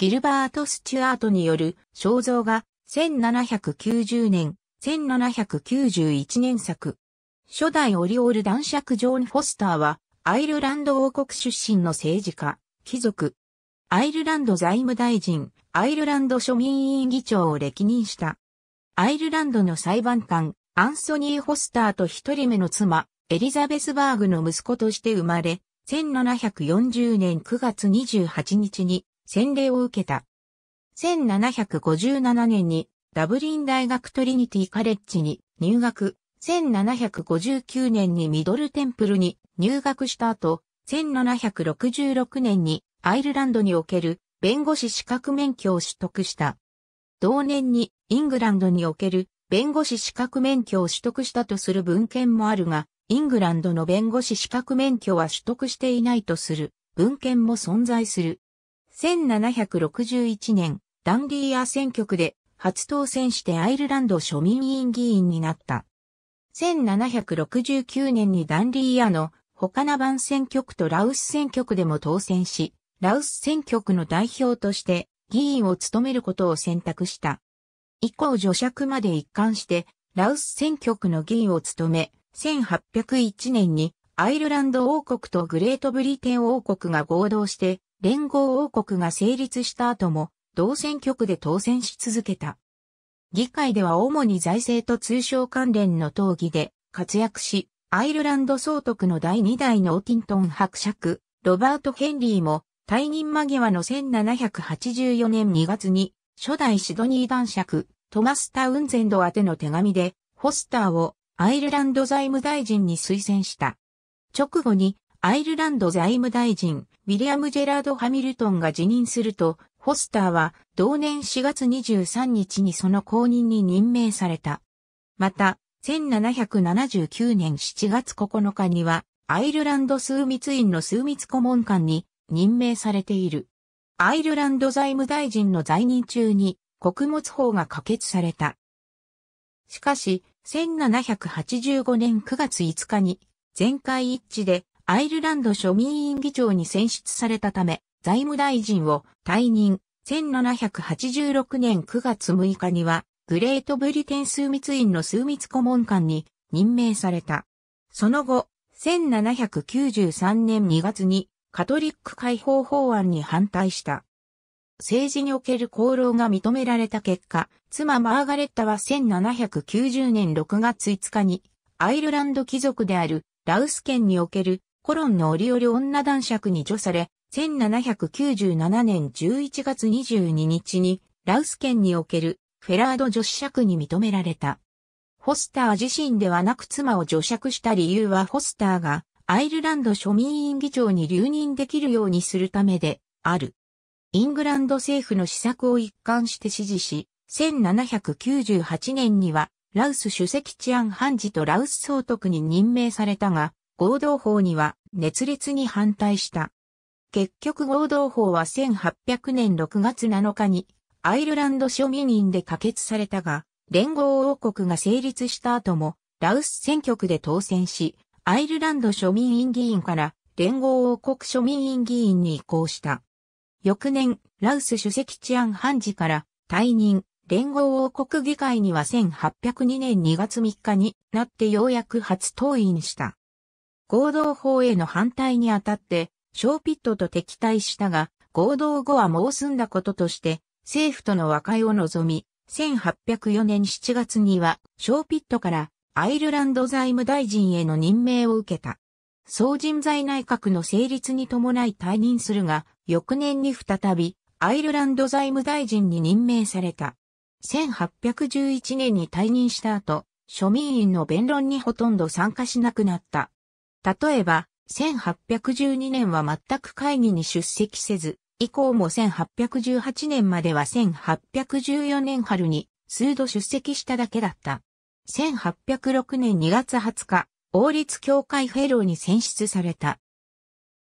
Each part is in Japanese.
ギルバート・スチュアートによる肖像画、1790年、1791年作。初代オリオール男爵ジョン・フォスターは、アイルランド王国出身の政治家、貴族、アイルランド財務大臣、アイルランド庶民委員議長を歴任した。アイルランドの裁判官、アンソニー・ホスターと一人目の妻、エリザベスバーグの息子として生まれ、1740年9月28日に洗礼を受けた。1757年にダブリン大学トリニティカレッジに入学、1759年にミドルテンプルに入学した後、1766年にアイルランドにおける弁護士資格免許を取得した。同年にイングランドにおける弁護士資格免許を取得したとする文献もあるが、イングランドの弁護士資格免許は取得していないとする文献も存在する。1761年、ダンディーア選挙区で初当選してアイルランド庶民委員議員になった。1769年にダンディーアの他ナ番選挙区とラウス選挙区でも当選し、ラウス選挙区の代表として議員を務めることを選択した。以降助爵まで一貫して、ラウス選挙区の議員を務め、1801年にアイルランド王国とグレートブリテン王国が合同して連合王国が成立した後も、同選挙区で当選し続けた。議会では主に財政と通商関連の討議で活躍し、アイルランド総督の第2代のオティントン伯爵、ロバート・ヘンリーも、退任間際の1784年2月に、初代シドニー男爵、トマス・タウンゼンド宛ての手紙で、ホスターをアイルランド財務大臣に推薦した。直後に、アイルランド財務大臣、ウィリアム・ジェラード・ハミルトンが辞任すると、フォスターは同年4月23日にその後任に任命された。また、1779年7月9日には、アイルランド枢密院の枢密顧問官に任命されている。アイルランド財務大臣の在任中に穀物法が可決された。しかし、1785年9月5日に全会一致でアイルランド庶民委員議長に選出されたため、財務大臣を退任、1786年9月6日には、グレートブリテン枢密院の枢密顧問官に任命された。その後、1793年2月にカトリック解放法案に反対した。政治における功労が認められた結果、妻マーガレッタは1790年6月5日にアイルランド貴族であるラウス県におけるコロンの折々女男爵に除され、1797年11月22日に、ラウス県におけるフェラード女子爵に認められた。ホスター自身ではなく妻を助爵した理由はホスターがアイルランド庶民院議長に留任できるようにするためである。イングランド政府の施策を一貫して支持し、1798年にはラウス主席治安判事とラウス総督に任命されたが、合同法には熱烈に反対した。結局合同法は1800年6月7日にアイルランド庶民院で可決されたが、連合王国が成立した後もラウス選挙区で当選し、アイルランド庶民院議員から連合王国庶民院議員に移行した。翌年、ラウス主席治安判事から退任、連合王国議会には1802年2月3日になってようやく初登院した。合同法への反対にあたって、ショーピットと敵対したが、合同後はもう済んだこととして、政府との和解を望み、1804年7月には、ショーピットからアイルランド財務大臣への任命を受けた。総人材内閣の成立に伴い退任するが、翌年に再び、アイルランド財務大臣に任命された。1811年に退任した後、庶民員の弁論にほとんど参加しなくなった。例えば、1812年は全く会議に出席せず、以降も1818年までは1814年春に数度出席しただけだった。1806年2月20日、王立協会フェローに選出された。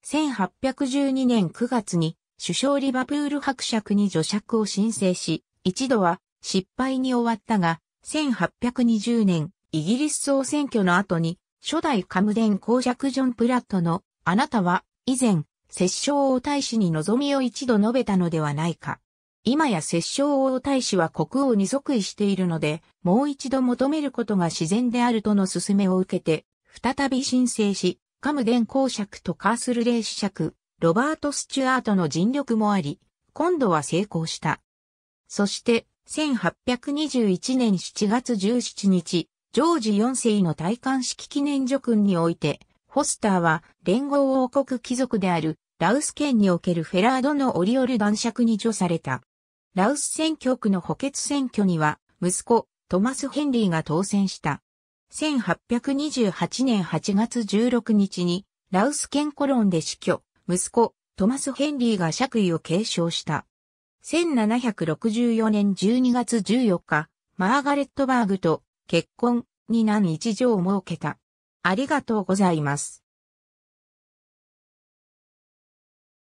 1812年9月に首相リバプール伯爵に助爵を申請し、一度は失敗に終わったが、1820年イギリス総選挙の後に初代カムデン公爵ジョン・プラットの、あなたは、以前、摂政王大使に望みを一度述べたのではないか。今や摂政王大使は国王に即位しているので、もう一度求めることが自然であるとの勧めを受けて、再び申請し、カムデン公爵とカースルレー子爵、ロバート・スチュアートの尽力もあり、今度は成功した。そして、1821年7月17日、ジョージ4世の戴冠式記念叙勲において、フォスターは連合王国貴族であるラウス県におけるフェラードのオリオル男爵に除された。ラウス選挙区の補欠選挙には、息子、トマス・ヘンリーが当選した。1828年8月16日に、ラウス県コロンで死去、息子、トマス・ヘンリーが爵位を継承した。1764年12月14日、マーガレット・バーグと結婚に何一条を設けた。ありがとうございます。